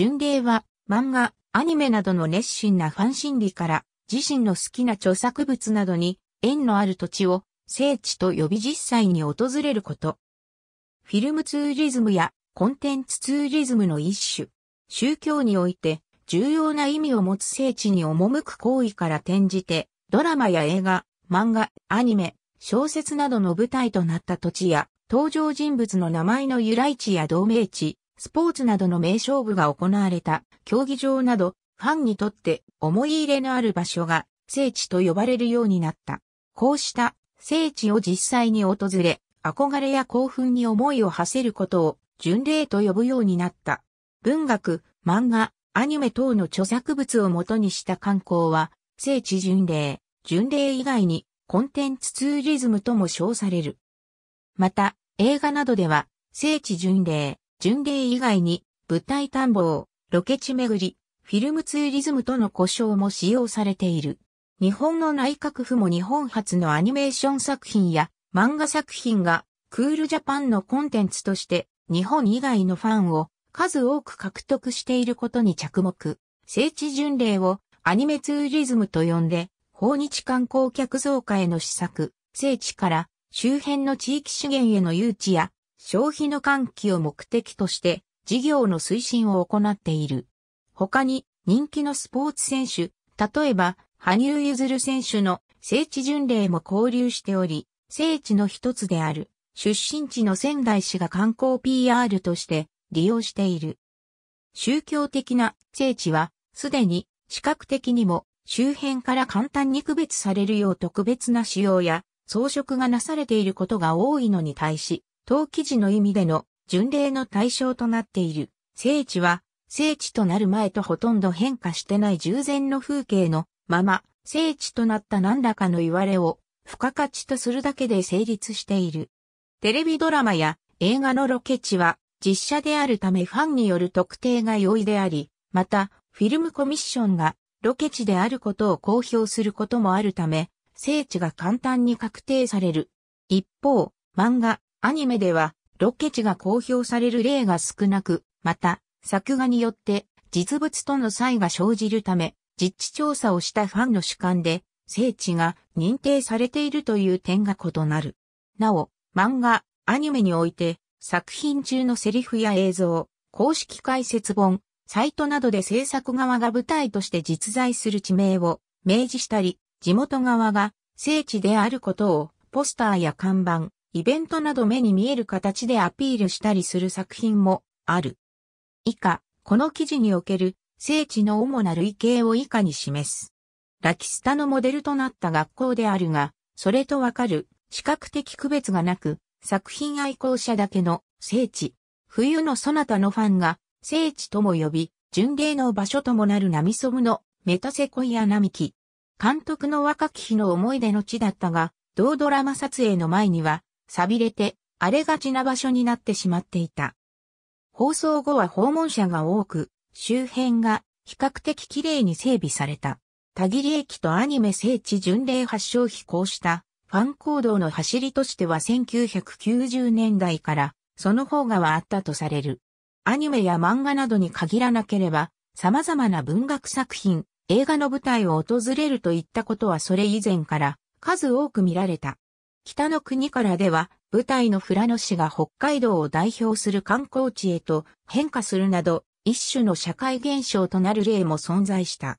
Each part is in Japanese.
巡礼は漫画、アニメなどの熱心なファン心理から自身の好きな著作物などに縁のある土地を聖地と呼び実際に訪れること。フィルムツーリズムやコンテンツツーリズムの一種。宗教において重要な意味を持つ聖地に赴く行為から転じて、ドラマや映画、漫画、アニメ、小説などの舞台となった土地や、登場人物の名前の由来地や同盟地、スポーツなどの名勝負が行われた競技場など、ファンにとって思い入れのある場所が聖地と呼ばれるようになった。こうした聖地を実際に訪れ、憧れや興奮に思いを馳せることを巡礼と呼ぶようになった。文学、漫画、アニメ等の著作物をもとにした観光は、聖地巡礼、巡礼以外にコンテンツツーリズムとも称される。また、映画などでは、聖地巡礼、巡礼以外に、舞台探訪、ロケ地巡り、フィルムツーリズムとの呼称も使用されている。日本の内閣府も日本初のアニメーション作品や漫画作品がクールジャパンのコンテンツとして日本以外のファンを数多く獲得していることに着目。聖地巡礼をアニメツーリズムと呼んで、訪日観光客増加への施策、聖地から周辺の地域資源への誘致や消費の喚起を目的として事業の推進を行っている。他に人気のスポーツ選手、例えば羽生結弦選手の聖地巡礼も交流しており、聖地の一つである出身地の仙台市が観光 PR として利用している。宗教的な聖地はすでに視覚的にも周辺から簡単に区別されるよう特別な仕様や装飾がなされていることが多いのに対し、陶器事の意味での巡礼の対象となっている。聖地は、聖地となる前とほとんど変化してない従前の風景のまま、聖地となった何らかの言われを、付加価値とするだけで成立している。テレビドラマや映画のロケ地は、実写であるためファンによる特定が容易であり、また、フィルムコミッションがロケ地であることを公表することもあるため、聖地が簡単に確定される。一方、漫画、アニメでは、ロケ地が公表される例が少なく、また、作画によって実物との差異が生じるため、実地調査をしたファンの主観で、聖地が認定されているという点が異なる。なお、漫画、アニメにおいて、作品中のセリフや映像、公式解説本、サイトなどで制作側が舞台として実在する地名を明示したり、地元側が聖地であることをポスターや看板、イベントなど目に見える形でアピールしたりする作品もある。以下、この記事における聖地の主な類型を以下に示す。ラキスタのモデルとなった学校であるが、それとわかる視覚的区別がなく、作品愛好者だけの聖地。冬のそなたのファンが聖地とも呼び、巡礼の場所ともなるナミソムのメタセコイア並木。監督の若き日の思い出の地だったが、同ドラマ撮影の前には、錆びれて荒れがちな場所になってしまっていた。放送後は訪問者が多く、周辺が比較的綺麗に整備された。田切駅とアニメ聖地巡礼発祥飛行したファン行動の走りとしては1990年代からその方がはあったとされる。アニメや漫画などに限らなければ様々な文学作品、映画の舞台を訪れるといったことはそれ以前から数多く見られた。北の国からでは、舞台の富良野市が北海道を代表する観光地へと変化するなど、一種の社会現象となる例も存在した。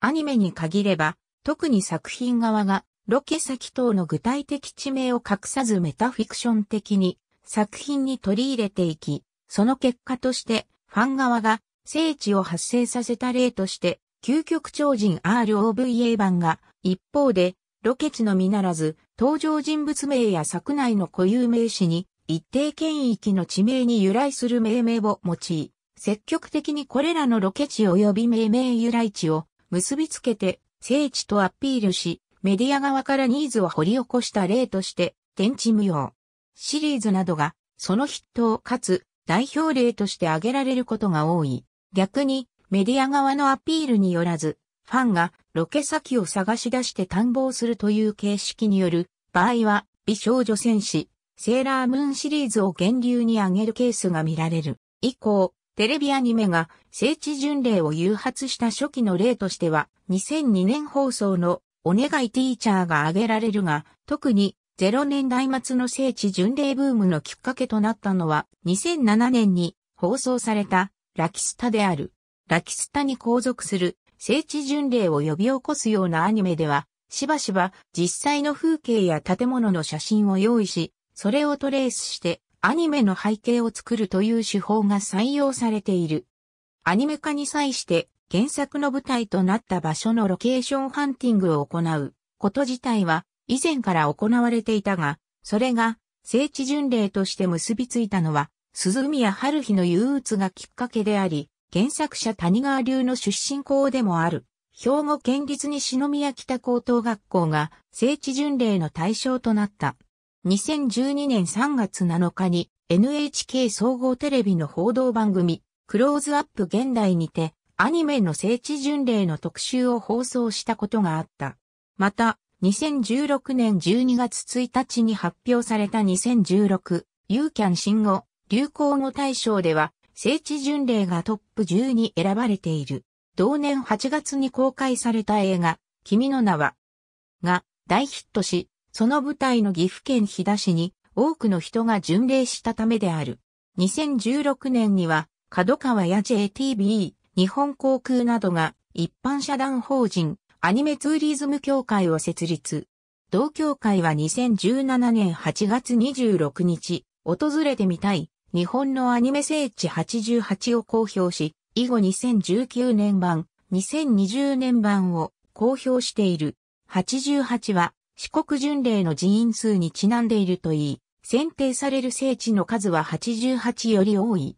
アニメに限れば、特に作品側がロケ先等の具体的地名を隠さずメタフィクション的に作品に取り入れていき、その結果としてファン側が聖地を発生させた例として、究極超人 ROVA 版が一方でロケ地のみならず登場人物名や作内の固有名詞に一定権域の地名に由来する命名を用い、積極的にこれらのロケ地及び命名由来地を結びつけて聖地とアピールし、メディア側からニーズを掘り起こした例として、天地無用シリーズなどがその筆頭かつ代表例として挙げられることが多い。逆にメディア側のアピールによらず、ファンがロケ先を探し出して探訪するという形式による場合は、美少女戦士、セーラームーンシリーズを源流に挙げるケースが見られる。以降、テレビアニメが聖地巡礼を誘発した初期の例としては、2002年放送のお願いティーチャーが挙げられるが、特に0年代末の聖地巡礼ブームのきっかけとなったのは、2007年に放送されたラキスタである。ラキスタに後続する聖地巡礼を呼び起こすようなアニメでは、しばしば実際の風景や建物の写真を用意し、それをトレースしてアニメの背景を作るという手法が採用されている。アニメ化に際して原作の舞台となった場所のロケーションハンティングを行うこと自体は以前から行われていたが、それが聖地巡礼として結びついたのは鈴宮春日の憂鬱がきっかけであり、原作者谷川流の出身校でもある、兵庫県立西宮北高等学校が聖地巡礼の対象となった。2012年3月7日に NHK 総合テレビの報道番組、クローズアップ現代にて、アニメの聖地巡礼の特集を放送したことがあった。また、2016年12月1日に発表された2016ユーキャン新語流行語大賞では、聖地巡礼がトップ10に選ばれている。同年8月に公開された映画、君の名は、が大ヒットし、その舞台の岐阜県飛騨市に多くの人が巡礼したためである。2016年には、角川や JTB、日本航空などが一般社団法人、アニメツーリズム協会を設立。同協会は2017年8月26日、訪れてみたい日本のアニメ聖地88を公表し、以後2019年版、2020年版を公表している。88は四国巡礼の人員数にちなんでいるといい、選定される聖地の数は88より多い。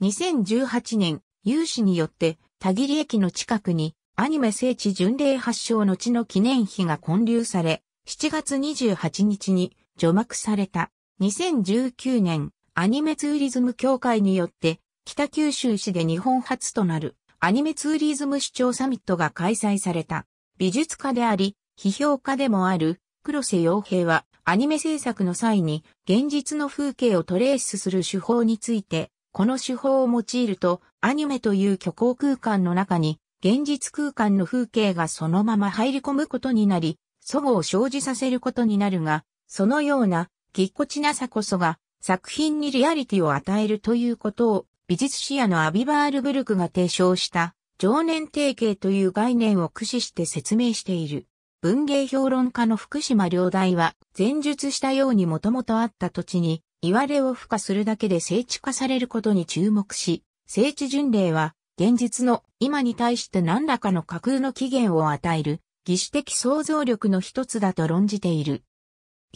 2018年、有志によって、田切駅の近くに、アニメ聖地巡礼発祥の地の記念碑が建立され、7月28日に除幕された。2019年、アニメツーリズム協会によって、北九州市で日本初となるアニメツーリズム市長サミットが開催された。美術家であり、批評家でもある黒瀬洋平は、アニメ制作の際に現実の風景をトレースする手法について、この手法を用いると、アニメという虚構空間の中に、現実空間の風景がそのまま入り込むことになり、祖母を生じさせることになるが、そのようなぎっこちなさこそが作品にリアリティを与えるということを美術視野のアビバールブルクが提唱した常年定型という概念を駆使して説明している。文芸評論家の福島良大は前述したようにもともとあった土地に言われを付加するだけで聖地化されることに注目し、聖地巡礼は現実の今に対して何らかの架空の起源を与える義手的想像力の一つだと論じている。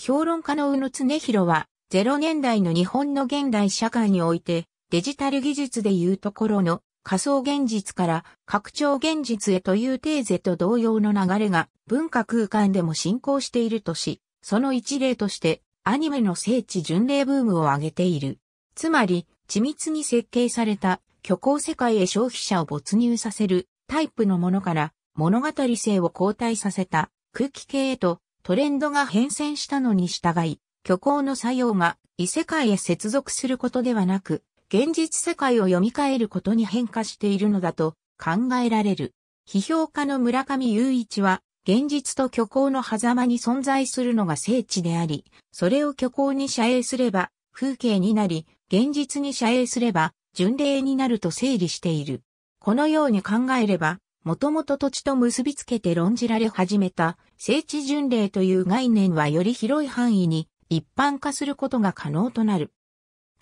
評論家の宇野恒弘はゼロ年代の日本の現代社会において、デジタル技術でいうところの仮想現実から拡張現実へというテーゼと同様の流れが文化空間でも進行しているとし、その一例としてアニメの聖地巡礼ブームを挙げている。つまり、緻密に設計された虚構世界へ消費者を没入させるタイプのものから物語性を後退させた空気系へとトレンドが変遷したのに従い、虚構の作用が異世界へ接続することではなく、現実世界を読み替えることに変化しているのだと考えられる。批評家の村上雄一は、現実と虚構の狭間に存在するのが聖地であり、それを虚構に遮影すれば風景になり、現実に遮影すれば巡礼になると整理している。このように考えれば、もともと土地と結びつけて論じられ始めた聖地巡礼という概念はより広い範囲に一般化することが可能となる。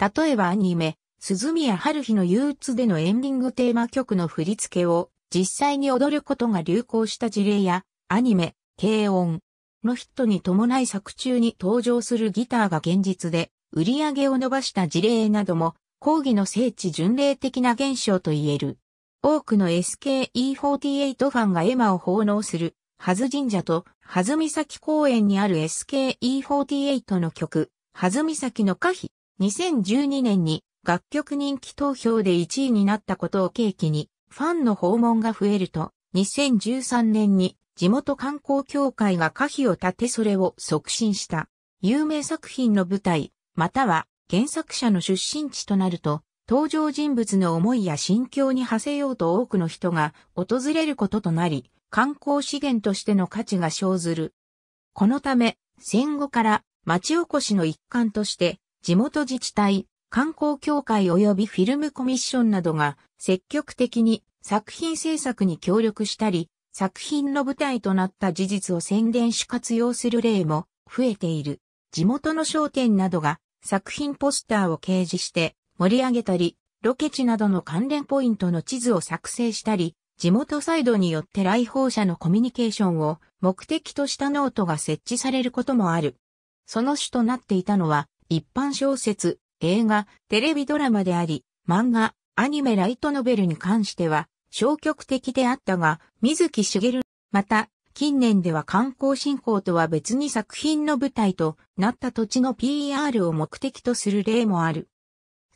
例えばアニメ、鈴宮春日の憂鬱でのエンディングテーマ曲の振り付けを実際に踊ることが流行した事例や、アニメ、軽音のヒットに伴い作中に登場するギターが現実で売り上げを伸ばした事例なども、講義の聖地巡礼的な現象と言える。多くの SKE48 ファンがエマを奉納するはず神社と、はず岬公園にある SKE48 の曲、はず岬の歌碑、2012年に楽曲人気投票で1位になったことを契機に、ファンの訪問が増えると、2013年に地元観光協会が歌碑を立てそれを促進した。有名作品の舞台、または原作者の出身地となると、登場人物の思いや心境に馳せようと多くの人が訪れることとなり、観光資源としての価値が生ずる。このため、戦後から町おこしの一環として、地元自治体、観光協会及びフィルムコミッションなどが積極的に作品制作に協力したり、作品の舞台となった事実を宣伝し活用する例も増えている。地元の商店などが作品ポスターを掲示して盛り上げたり、ロケ地などの関連ポイントの地図を作成したり、地元サイドによって来訪者のコミュニケーションを目的としたノートが設置されることもある。その主となっていたのは、一般小説、映画、テレビドラマであり、漫画、アニメライトノベルに関しては、消極的であったが、水木しげる、また、近年では観光振興とは別に作品の舞台となった土地の PR を目的とする例もある。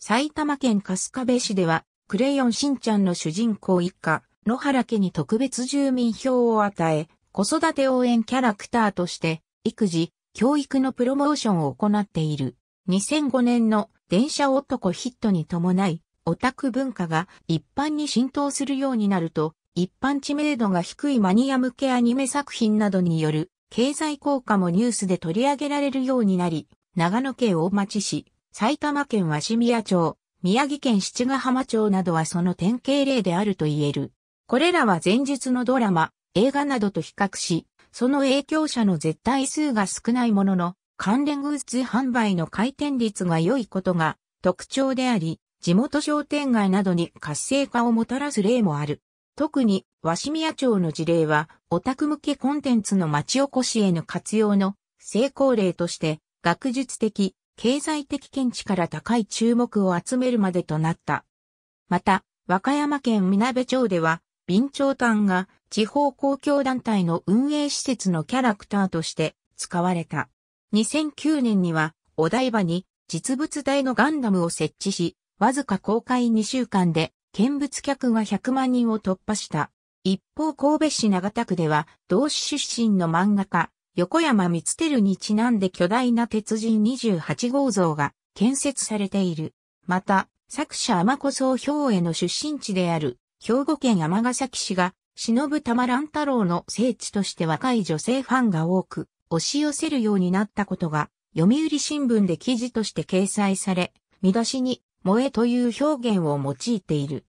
埼玉県春日部市では、クレヨンしんちゃんの主人公一家、野原家に特別住民票を与え、子育て応援キャラクターとして、育児、教育のプロモーションを行っている。2005年の電車男ヒットに伴い、オタク文化が一般に浸透するようになると、一般知名度が低いマニア向けアニメ作品などによる経済効果もニュースで取り上げられるようになり、長野県大町市、埼玉県鷲宮町、宮城県七ヶ浜町などはその典型例であると言える。これらは前述のドラマ、映画などと比較し、その影響者の絶対数が少ないものの、関連グッズ販売の回転率が良いことが特徴であり、地元商店街などに活性化をもたらす例もある。特に、鷲宮町の事例は、オタク向けコンテンツの町おこしへの活用の成功例として、学術的、経済的見地から高い注目を集めるまでとなった。また、和歌山県みなべ町では、備長炭が地方公共団体の運営施設のキャラクターとして使われた。2009年にはお台場に実物大のガンダムを設置し、わずか公開2週間で見物客が100万人を突破した。一方神戸市長田区では同市出身の漫画家、横山光輝にちなんで巨大な鉄人28号像が建設されている。また、作者天子総評への出身地である兵庫県尼崎市が、忍玉乱太郎の聖地として若い女性ファンが多く、押し寄せるようになったことが、読売新聞で記事として掲載され、見出しに、萌えという表現を用いている。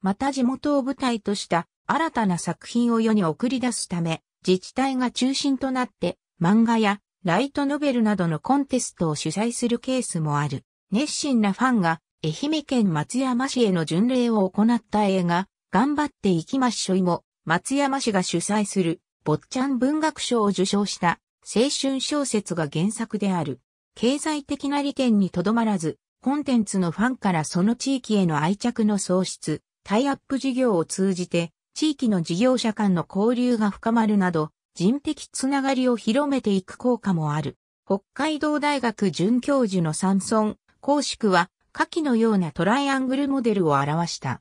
また地元を舞台とした新たな作品を世に送り出すため、自治体が中心となって漫画やライトノベルなどのコンテストを主催するケースもある。熱心なファンが愛媛県松山市への巡礼を行った映画、頑張っていきましょいも、松山市が主催する、坊ちゃん文学賞を受賞した青春小説が原作である。経済的な利点にとどまらず、コンテンツのファンからその地域への愛着の創出、タイアップ事業を通じて、地域の事業者間の交流が深まるなど、人的つながりを広めていく効果もある。北海道大学准教授の山村、公宿は、下記のようなトライアングルモデルを表した。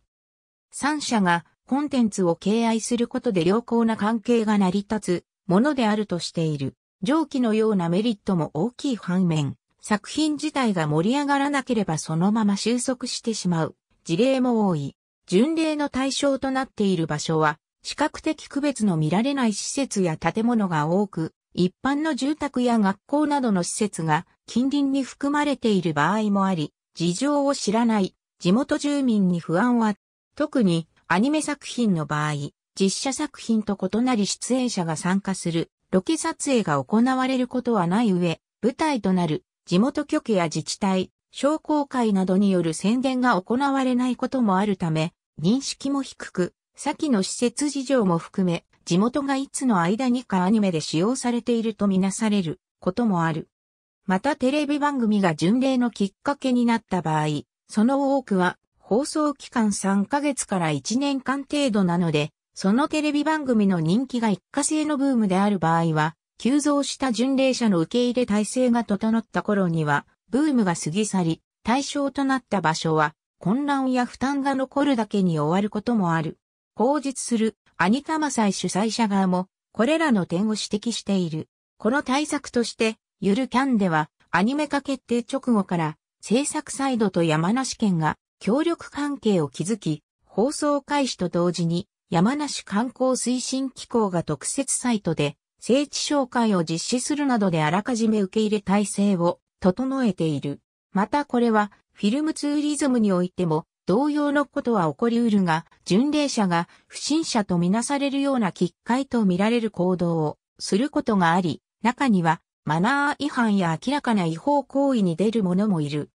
三者がコンテンツを敬愛することで良好な関係が成り立つものであるとしている。上記のようなメリットも大きい反面、作品自体が盛り上がらなければそのまま収束してしまう事例も多い。巡礼の対象となっている場所は、視覚的区別の見られない施設や建物が多く、一般の住宅や学校などの施設が近隣に含まれている場合もあり、事情を知らない地元住民に不安は、特にアニメ作品の場合、実写作品と異なり出演者が参加するロケ撮影が行われることはない上、舞台となる地元局や自治体、商工会などによる宣伝が行われないこともあるため、認識も低く、先の施設事情も含め、地元がいつの間にかアニメで使用されているとみなされることもある。またテレビ番組が巡礼のきっかけになった場合、その多くは放送期間3ヶ月から1年間程度なので、そのテレビ番組の人気が一過性のブームである場合は、急増した巡礼者の受け入れ体制が整った頃には、ブームが過ぎ去り、対象となった場所は、混乱や負担が残るだけに終わることもある。口実する、アニタマサイ主催者側も、これらの点を指摘している。この対策として、ゆるキャンでは、アニメ化決定直後から、制作サイドと山梨県が協力関係を築き、放送開始と同時に、山梨観光推進機構が特設サイトで、聖地紹介を実施するなどであらかじめ受け入れ体制を整えている。またこれは、フィルムツーリズムにおいても、同様のことは起こりうるが、巡礼者が不審者とみなされるような機会と見られる行動をすることがあり、中にはマナー違反や明らかな違法行為に出る者もいる。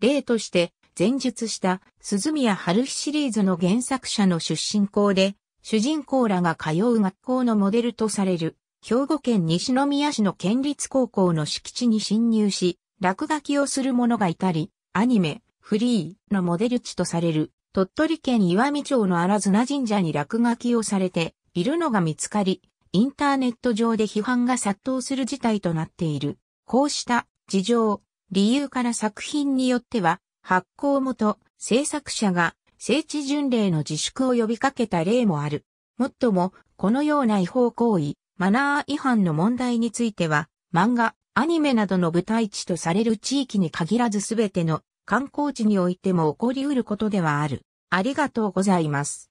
例として、前述した鈴宮春日シリーズの原作者の出身校で、主人公らが通う学校のモデルとされる、兵庫県西宮市の県立高校の敷地に侵入し、落書きをする者がいたり、アニメ、フリーのモデル地とされる、鳥取県岩見町の荒綱神社に落書きをされているのが見つかり、インターネット上で批判が殺到する事態となっている。こうした事情、理由から作品によっては、発行元、制作者が聖地巡礼の自粛を呼びかけた例もある。もっとも、このような違法行為、マナー違反の問題については、漫画、アニメなどの舞台地とされる地域に限らずすべての観光地においても起こり得ることではある。ありがとうございます。